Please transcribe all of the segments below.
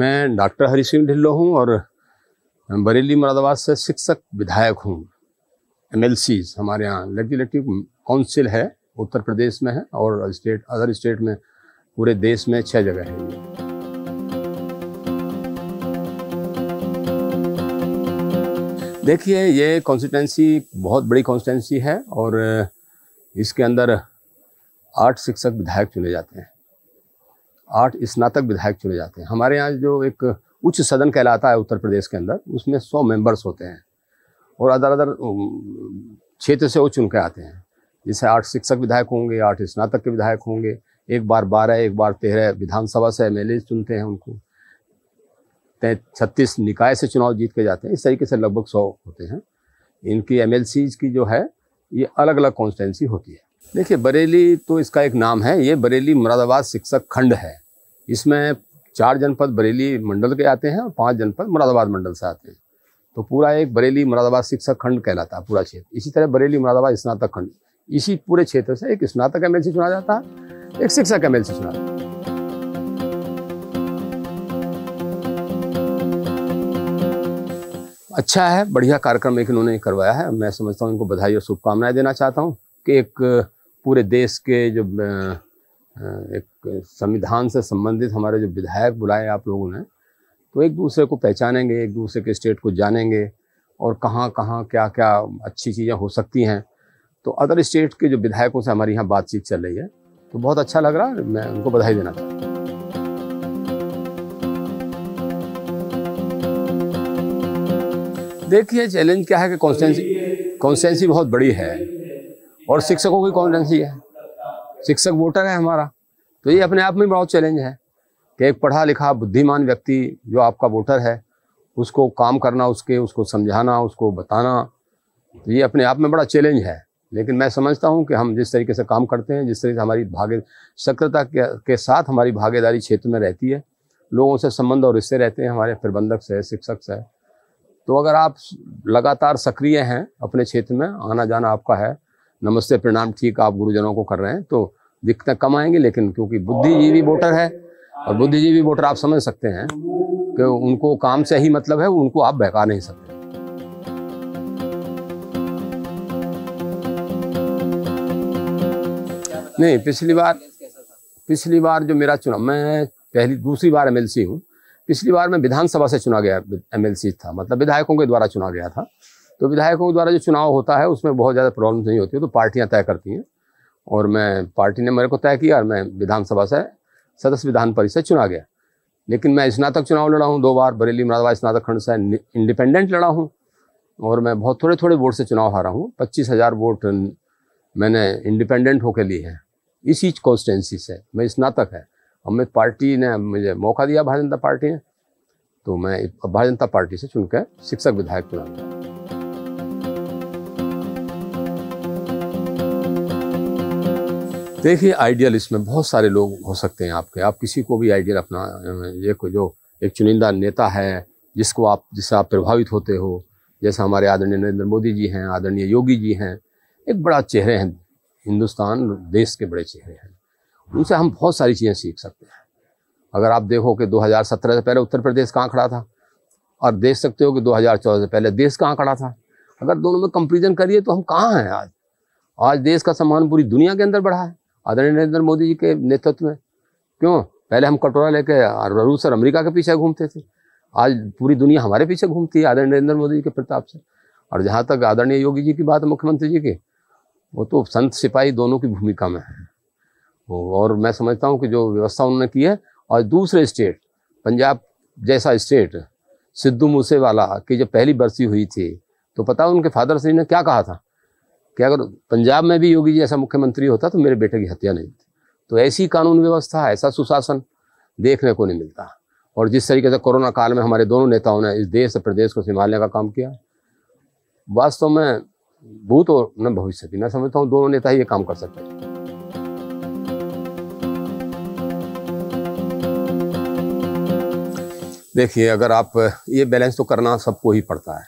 मैं डॉक्टर हरी सिंह ढिल्लो हूँ और बरेली मुरादाबाद से शिक्षक विधायक हूँ एम हमारे यहाँ लेजिस्लेटिव काउंसिल है उत्तर प्रदेश में है और स्टेट अदर स्टेट में पूरे देश में छः जगह है देखिए ये कॉन्स्टिटेंसी बहुत बड़ी कॉन्स्टिटेंसी है और इसके अंदर आठ शिक्षक विधायक चुने जाते हैं आठ स्नातक विधायक चुने जाते हैं हमारे यहाँ जो एक उच्च सदन कहलाता है उत्तर प्रदेश के अंदर उसमें सौ मेंबर्स होते हैं और अदर अदर क्षेत्र से वो चुन के आते हैं जैसे आठ शिक्षक विधायक होंगे आठ स्नातक के विधायक होंगे एक बार बारह एक बार तेरह विधानसभा से एम चुनते हैं उनको छत्तीस निकाय से चुनाव जीत के जाते हैं इस तरीके से लगभग सौ होते हैं इनकी एम की जो है ये अलग अलग कॉन्स्टेंसी होती है देखिए बरेली तो इसका एक नाम है ये बरेली मुरादाबाद शिक्षक खंड है इसमें चार जनपद बरेली मंडल के आते हैं और पांच जनपद मुरादाबाद मंडल से आते हैं तो पूरा एक बरेली मुरादाबाद शिक्षक खंड कहलाता है पूरा क्षेत्र इसी तरह बरेली मुरादाबाद स्नातक खंड इसी पूरे क्षेत्र से एक स्नातक एम चुना जाता है एक शिक्षक एम चुना जाता चुना अच्छा है बढ़िया कार्यक्रम एक इन्होंने करवाया है मैं समझता हूँ इनको बधाई और शुभकामनाएं देना चाहता हूँ कि एक पूरे देश के जो हाँ, एक संविधान से संबंधित हमारे जो विधायक बुलाए आप लोगों ने तो एक दूसरे को पहचानेंगे एक दूसरे के स्टेट को जानेंगे और कहाँ कहाँ क्या क्या अच्छी चीज़ें हो सकती हैं तो अदर स्टेट के जो विधायकों से हमारी यहाँ बातचीत चल रही है तो बहुत अच्छा लग रहा है मैं उनको बधाई देना चाहता हूँ देखिए चैलेंज क्या है कि कॉन्स्टेंसी कॉन्स्टेंसी बहुत बड़ी है और शिक्षकों की कॉन्स्टेंसी है शिक्षक वोटर है हमारा तो ये अपने आप में बहुत चैलेंज है कि एक पढ़ा लिखा बुद्धिमान व्यक्ति जो आपका वोटर है उसको काम करना उसके उसको समझाना उसको बताना तो ये अपने आप में बड़ा चैलेंज है लेकिन मैं समझता हूँ कि हम जिस तरीके से काम करते हैं जिस तरीके से हमारी भागे सक्रियता के, के साथ हमारी भागीदारी क्षेत्र में रहती है लोगों से संबंध और रिश्ते रहते हैं हमारे प्रबंधक से शिक्षक से तो अगर आप लगातार सक्रिय हैं अपने क्षेत्र में आना जाना आपका है नमस्ते प्रणाम ठीक आप गुरुजनों को कर रहे हैं तो दिक्कत कम आएंगी लेकिन क्योंकि बुद्धिजीवी वोटर है और बुद्धिजीवी वोटर आप समझ सकते हैं कि उनको काम से ही मतलब है उनको आप बहका नहीं सकते नहीं पिछली बार पिछली बार जो मेरा चुनाव मैं पहली दूसरी बार एमएलसी हूँ पिछली बार मैं विधानसभा से चुना गया एमएलसी था मतलब विधायकों के द्वारा चुना गया था तो विधायकों द्वारा जो चुनाव होता है उसमें बहुत ज़्यादा प्रॉब्लम नहीं होती है तो पार्टियाँ तय करती हैं और मैं पार्टी ने मेरे को तय किया और मैं विधानसभा से सदस्य विधान परिषद चुना गया लेकिन मैं स्नातक चुनाव लड़ा हूँ दो बार बरेली मुरादाबाद स्नातक खंड से इंडिपेंडेंट लड़ा हूँ और मैं बहुत थोड़े थोड़े वोट से चुनाव हारा हूँ पच्चीस हज़ार वोट मैंने इंडिपेंडेंट होकर लिए हैं इसी कॉन्स्टिटेंसी से मैं स्नातक है और मैं पार्टी ने मुझे मौका दिया भारतीय जनता पार्टी ने तो मैं भारतीय जनता पार्टी से चुनकर शिक्षक विधायक चुना गया देखिए आइडियल इसमें बहुत सारे लोग हो सकते हैं आपके आप किसी को भी आइडियल अपना ये जो एक चुनिंदा नेता है जिसको आप जिससे आप प्रभावित होते हो जैसे हमारे आदरणीय नरेंद्र मोदी जी हैं आदरणीय योगी जी हैं एक बड़ा चेहरे हैं हिंदुस्तान देश के बड़े चेहरे हैं उनसे हम बहुत सारी चीज़ें सीख सकते हैं अगर आप देखो कि 2017 से पहले उत्तर प्रदेश कहाँ खड़ा था और देख सकते हो कि 2014 से पहले देश कहाँ खड़ा था अगर दोनों में कंपेरिजन करिए तो हम कहाँ हैं आज आज देश का सम्मान पूरी दुनिया के अंदर बढ़ा है आदरणीय नरेंद्र मोदी जी के नेतृत्व में क्यों पहले हम कटोरा लेके रूस और अमेरिका के पीछे घूमते थे आज पूरी दुनिया हमारे पीछे घूमती है आदरणीय नरेंद्र मोदी जी के प्रताप से और जहाँ तक आदरणीय योगी जी की बात है मुख्यमंत्री जी की वो तो संत सिपाही दोनों की भूमिका में है और मैं समझता हूँ कि जो व्यवस्था उन्होंने की है और दूसरे स्टेट पंजाब जैसा स्टेट सिद्धू मूसेवाला की जब पहली बरसी हुई थी तो पता उनके फादर श्री ने क्या कहा था कि अगर पंजाब में भी योगी जी ऐसा मुख्यमंत्री होता तो मेरे बेटे की हत्या नहीं होती तो ऐसी कानून व्यवस्था ऐसा सुशासन देखने को नहीं मिलता और जिस तरीके से कोरोना काल में हमारे दोनों नेताओं ने इस देश और प्रदेश को संभालने का काम किया वास्तव में भूत और न भविष्य की मैं समझता हूँ दोनों नेता ही ये काम कर सकते हैं देखिए अगर आप ये बैलेंस तो करना सबको ही पड़ता है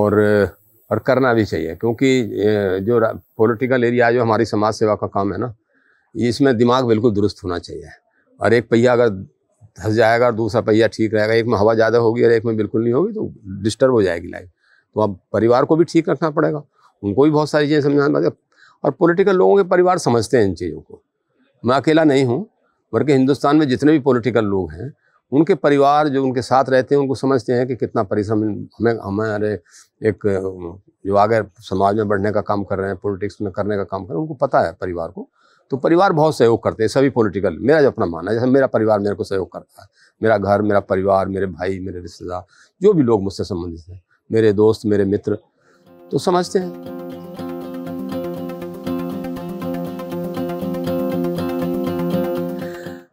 और और करना भी चाहिए क्योंकि जो पॉलिटिकल एरिया जो हमारी समाज सेवा का काम है ना इसमें दिमाग बिल्कुल दुरुस्त होना चाहिए और एक पहिया अगर धस जाएगा और दूसरा पहिया ठीक रहेगा एक में हवा ज़्यादा होगी और एक में बिल्कुल नहीं होगी तो डिस्टर्ब हो जाएगी लाइफ तो अब परिवार को भी ठीक रखना पड़ेगा उनको भी बहुत सारी चीज़ें समझाना पड़ेगा और पॉलिटिकल लोगों के परिवार समझते हैं इन चीज़ों को मैं अकेला नहीं हूँ बल्कि हिंदुस्तान में जितने भी पॉलिटिकल लोग हैं उनके परिवार जो उनके साथ रहते हैं उनको समझते हैं कि कितना परिश्रम हमें हमारे एक जो आगे समाज में बढ़ने का काम कर रहे हैं पॉलिटिक्स में करने का काम कर रहे हैं उनको पता है परिवार को तो परिवार बहुत सहयोग करते हैं सभी पॉलिटिकल मेरा जो अपना मानना है जैसे मेरा परिवार मेरे को सहयोग करता है मेरा घर मेरा परिवार मेरे भाई मेरे रिश्तेदार जो भी लोग मुझसे संबंधित हैं मेरे दोस्त मेरे मित्र तो समझते हैं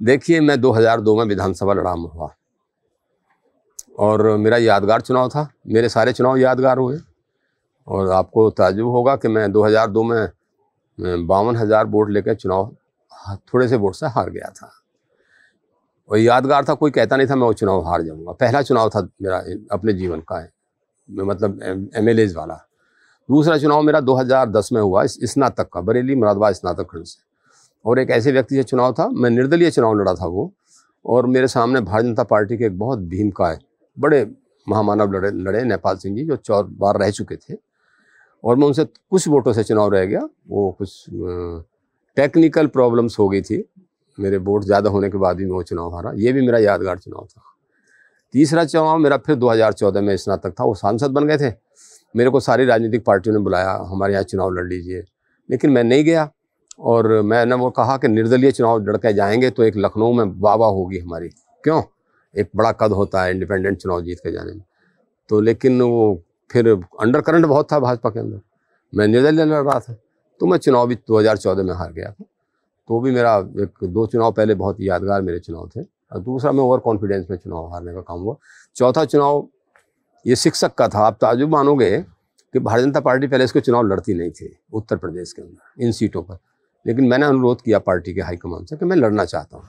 देखिए मैं 2002 में विधानसभा लड़ा हुआ और मेरा यादगार चुनाव था मेरे सारे चुनाव यादगार हुए और आपको ताजुब होगा कि मैं 2002 में बावन हज़ार वोट लेकर चुनाव हाँ, थोड़े से वोट से हार गया था और यादगार था कोई कहता नहीं था मैं वो चुनाव हार जाऊंगा पहला चुनाव था मेरा अपने जीवन का मतलब एम वाला दूसरा चुनाव मेरा 2010 में हुआ स्नातक का बरेली मुरादबा स्नातक खंड से और एक ऐसे व्यक्ति से चुनाव था मैं निर्दलीय चुनाव लड़ा था वो और मेरे सामने भारतीय जनता पार्टी के एक बहुत भीमकाय बड़े महामानव लड़े लड़े नेपाल सिंह जी जो चार बार रह चुके थे और मैं उनसे कुछ वोटों से चुनाव रह गया वो कुछ टेक्निकल प्रॉब्लम्स हो गई थी मेरे वोट ज़्यादा होने के बाद भी मैं वो चुनाव हारा ये भी मेरा यादगार चुनाव था तीसरा चुनाव मेरा फिर 2014 में स्नातक था वो सांसद बन गए थे मेरे को सारी राजनीतिक पार्टियों ने बुलाया हमारे यहाँ चुनाव लड़ लीजिए लेकिन मैं नहीं गया और मैंने वो कहा कि निर्दलीय चुनाव लड़के जाएंगे तो एक लखनऊ में वाह होगी हमारी क्यों एक बड़ा कद होता है इंडिपेंडेंट चुनाव जीत के जाने में तो लेकिन वो फिर अंडर करंट बहुत था भाजपा के अंदर मैं निर्दलीय लड़ रहा था तो मैं चुनाव भी चौदह में हार गया था तो भी मेरा एक दो चुनाव पहले बहुत यादगार मेरे चुनाव थे और दूसरा मैं ओवर कॉन्फिडेंस में चुनाव हारने का काम हुआ चौथा चुनाव ये शिक्षक का था आप ताजुब तो मानोगे कि भारतीय जनता पार्टी पहले इसको चुनाव लड़ती नहीं थी उत्तर प्रदेश के अंदर इन सीटों पर लेकिन मैंने अनुरोध किया पार्टी के हाईकमान से कि मैं लड़ना चाहता हूँ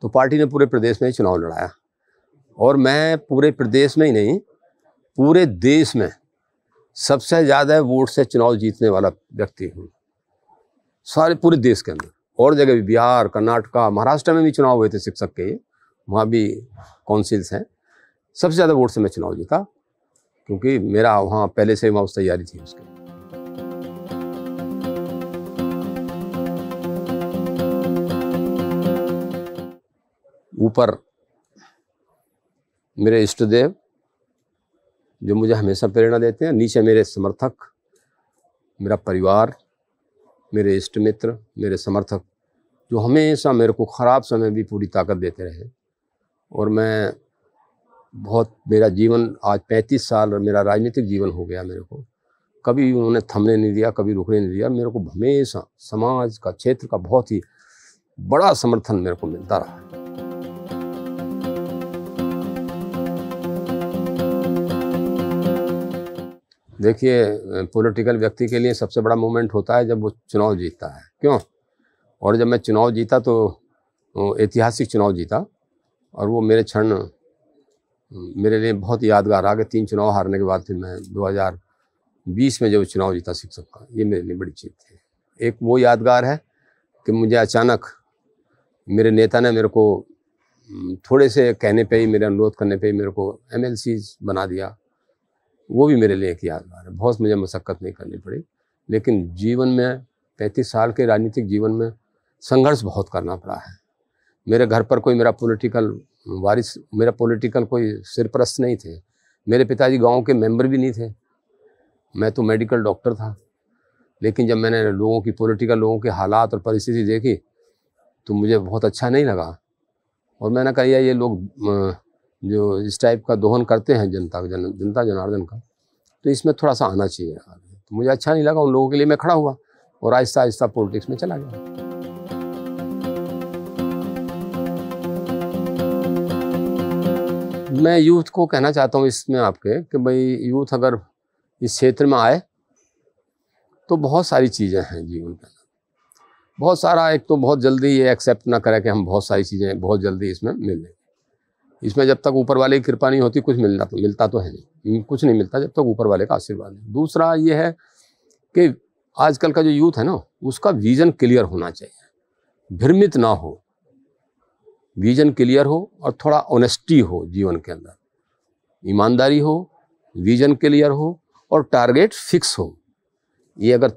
तो पार्टी ने पूरे प्रदेश में ही चुनाव लड़ाया और मैं पूरे प्रदेश में ही नहीं पूरे देश में सबसे ज़्यादा वोट से चुनाव जीतने वाला व्यक्ति हूँ सारे पूरे देश के अंदर और जगह भी बिहार कर्नाटका महाराष्ट्र में भी चुनाव हुए थे शिक्षक के वहाँ भी काउंसिल्स हैं सबसे ज़्यादा वोट से मैं चुनाव जीता क्योंकि मेरा वहाँ पहले से ही वहाँ तैयारी थी उसकी ऊपर मेरे इष्ट देव जो मुझे हमेशा प्रेरणा देते हैं नीचे मेरे समर्थक मेरा परिवार मेरे इष्ट मित्र मेरे समर्थक जो हमेशा मेरे को ख़राब समय भी पूरी ताकत देते रहे और मैं बहुत मेरा जीवन आज पैंतीस साल मेरा राजनीतिक जीवन हो गया मेरे को कभी उन्होंने थमने नहीं दिया कभी रुकने नहीं दिया मेरे को हमेशा समाज का क्षेत्र का बहुत ही बड़ा समर्थन मेरे को मिलता रहा देखिए पॉलिटिकल व्यक्ति के लिए सबसे बड़ा मोमेंट होता है जब वो चुनाव जीतता है क्यों और जब मैं चुनाव जीता तो ऐतिहासिक चुनाव जीता और वो मेरे क्षण मेरे लिए बहुत यादगार आगे तीन चुनाव हारने के बाद फिर मैं 2020 में जब चुनाव जीता शिक्षक का ये मेरे लिए बड़ी चीज़ थी एक वो यादगार है कि मुझे अचानक मेरे नेता ने मेरे को थोड़े से कहने पे ही मेरे अनुरोध करने पे ही मेरे को एम बना दिया वो भी मेरे लिए एक यादगार है बहुत मुझे मशक्क़त नहीं करनी पड़ी लेकिन जीवन में पैंतीस साल के राजनीतिक जीवन में संघर्ष बहुत करना पड़ा है मेरे घर पर कोई मेरा पॉलिटिकल वारिस मेरा पॉलिटिकल कोई सिरपरस्त नहीं थे मेरे पिताजी गांव के मेंबर भी नहीं थे मैं तो मेडिकल डॉक्टर था लेकिन जब मैंने लोगों की पॉलिटिकल लोगों के हालात और परिस्थिति देखी तो मुझे बहुत अच्छा नहीं लगा और मैंने कहा ये लोग जो इस टाइप का दोहन करते हैं जनता जन जनता जनार्दन का तो इसमें थोड़ा सा आना चाहिए तो मुझे अच्छा नहीं लगा उन लोगों के लिए मैं खड़ा हुआ और आहिस्ता आहिस्ता पॉलिटिक्स में चला गया मैं यूथ को कहना चाहता हूँ इसमें आपके कि भाई यूथ अगर इस क्षेत्र में आए तो बहुत सारी चीज़ें हैं जीवन अंदर बहुत सारा एक तो बहुत जल्दी ये एक्सेप्ट ना करें कि हम बहुत सारी चीज़ें बहुत जल्दी इसमें मिल इसमें जब तक ऊपर वाले की कृपा नहीं होती कुछ मिलना तो मिलता तो है नहीं हम्म, कुछ नहीं मिलता जब तक ऊपर वाले का आशीर्वाद है दूसरा ये है कि आजकल का जो यूथ है ना उसका विज़न क्लियर होना चाहिए भ्रमित ना हो विज़न क्लियर हो और थोड़ा ऑनेस्टी हो जीवन के अंदर ईमानदारी हो विज़न क्लियर हो और टारगेट फिक्स हो ये अगर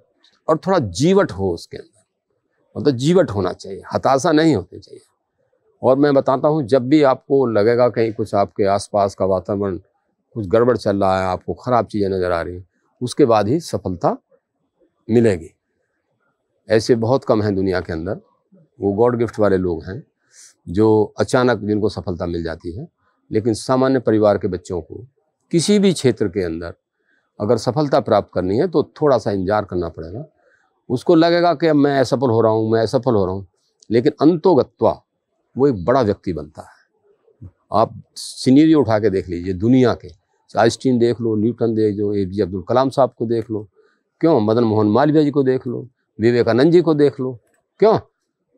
और थोड़ा जीवट हो उसके अंदर मतलब जीवट होना चाहिए हताशा नहीं होनी चाहिए और मैं बताता हूँ जब भी आपको लगेगा कहीं कुछ आपके आसपास का वातावरण कुछ गड़बड़ चल रहा है आपको ख़राब चीज़ें नज़र आ रही हैं उसके बाद ही सफलता मिलेगी ऐसे बहुत कम हैं दुनिया के अंदर वो गॉड गिफ्ट वाले लोग हैं जो अचानक जिनको सफलता मिल जाती है लेकिन सामान्य परिवार के बच्चों को किसी भी क्षेत्र के अंदर अगर सफलता प्राप्त करनी है तो थोड़ा सा इंतजार करना पड़ेगा उसको लगेगा कि अब मैं असफल हो रहा हूँ मैं असफल हो रहा हूँ लेकिन अंतोगत्वा वो एक बड़ा व्यक्ति बनता है आप सीनरी उठा के देख लीजिए दुनिया के आइंस्टीन देख लो न्यूटन देख लो ए पी अब्दुल कलाम साहब को देख लो क्यों मदन मोहन मालवीय जी को देख लो विवेकानंद जी को देख लो क्यों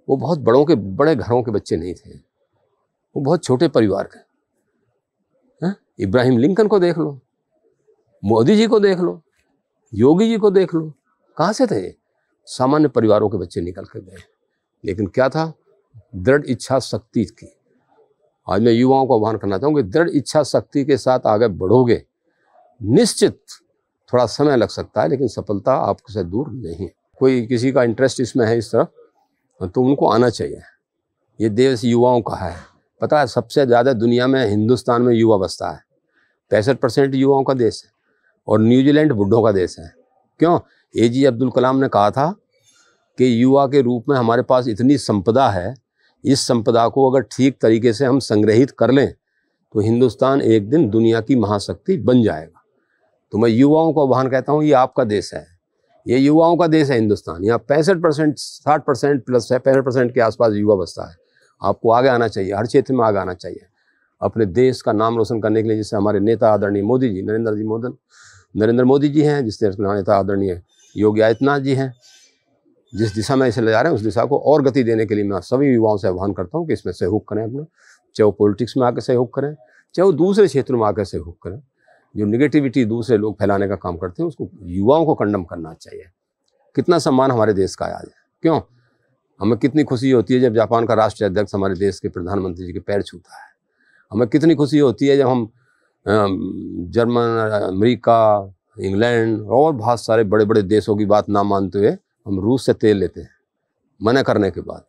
वो बहुत बड़ों के बड़े घरों के बच्चे नहीं थे वो बहुत छोटे परिवार के हैं हाँ? इब्राहिम लिंकन को देख लो मोदी जी को देख लो योगी जी को देख लो कहाँ से थे सामान्य परिवारों के बच्चे निकल कर गए लेकिन क्या था दृढ़ इच्छा शक्ति की आज मैं युवाओं को आह्वान करना कि दृढ़ इच्छा शक्ति के साथ आगे बढ़ोगे निश्चित थोड़ा समय लग सकता है लेकिन सफलता आपसे दूर नहीं कोई किसी का इंटरेस्ट इसमें है इस तरफ तो उनको आना चाहिए ये देश युवाओं का है पता है सबसे ज़्यादा दुनिया में हिंदुस्तान में युवा बसता है पैंसठ परसेंट युवाओं का देश है और न्यूजीलैंड बुढ़ों का देश है क्यों ए जी अब्दुल कलाम ने कहा था कि युवा के रूप में हमारे पास इतनी संपदा है इस संपदा को अगर ठीक तरीके से हम संग्रहित कर लें तो हिंदुस्तान एक दिन दुनिया की महाशक्ति बन जाएगा तो मैं युवाओं को आह्वान कहता हूँ ये आपका देश है ये युवाओं का देश है हिंदुस्तान यहाँ पैंसठ परसेंट साठ परसेंट प्लस है पैंसठ परसेंट के आसपास युवा बसता है आपको आगे आना चाहिए हर क्षेत्र में आगे आना चाहिए अपने देश का नाम रोशन करने के लिए जैसे हमारे नेता आदरणीय मोदी जी नरेंद्र जी मोदन नरेंद्र मोदी जी हैं जिस नेता आदरणीय योगी आदित्यनाथ जी हैं जिस दिशा में इसे ले जा रहे हैं उस दिशा को और गति देने के लिए मैं सभी युवाओं से आह्वान करता हूँ कि इसमें सहयोग करें अपना चाहे वो पॉलिटिक्स में आकर सहयोग करें चाहे वो दूसरे क्षेत्र में आकर सहयोग करें जो निगेटिविटी दूसरे लोग फैलाने का काम करते हैं उसको युवाओं को कंडम करना चाहिए कितना सम्मान हमारे देश का है क्यों हमें कितनी खुशी होती है जब जापान का राष्ट्रीय अध्यक्ष हमारे देश के प्रधानमंत्री जी के पैर छूता है हमें कितनी खुशी होती है जब हम जर्मन अमेरिका इंग्लैंड और बहुत सारे बड़े बड़े देशों की बात ना मानते हुए हम रूस से तेल लेते हैं मना करने के बाद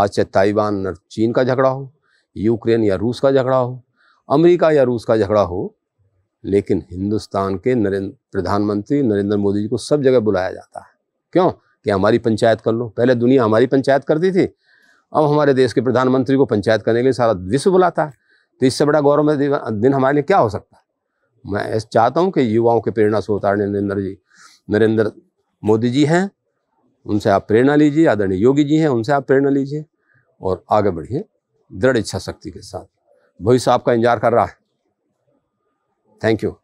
आज चाहे ताइवान और चीन का झगड़ा हो यूक्रेन या रूस का झगड़ा हो अमेरिका या रूस का झगड़ा हो लेकिन हिंदुस्तान के नरेंद्र प्रधानमंत्री नरेंद्र मोदी जी को सब जगह बुलाया जाता है क्यों कि हमारी पंचायत कर लो पहले दुनिया हमारी पंचायत करती थी अब हमारे देश के प्रधानमंत्री को पंचायत करने के लिए सारा विश्व बुलाता है तो इससे बड़ा गौरव दिन हमारे लिए क्या हो सकता है मैं चाहता हूँ कि युवाओं के प्रेरणा से उतारने नरेंद्र जी नरेंद्र मोदी जी हैं उनसे आप प्रेरणा लीजिए आदरणीय योगी जी हैं उनसे आप प्रेरणा लीजिए और आगे बढ़िए दृढ़ इच्छा शक्ति के साथ भविष्य आपका इंतजार कर रहा है थैंक यू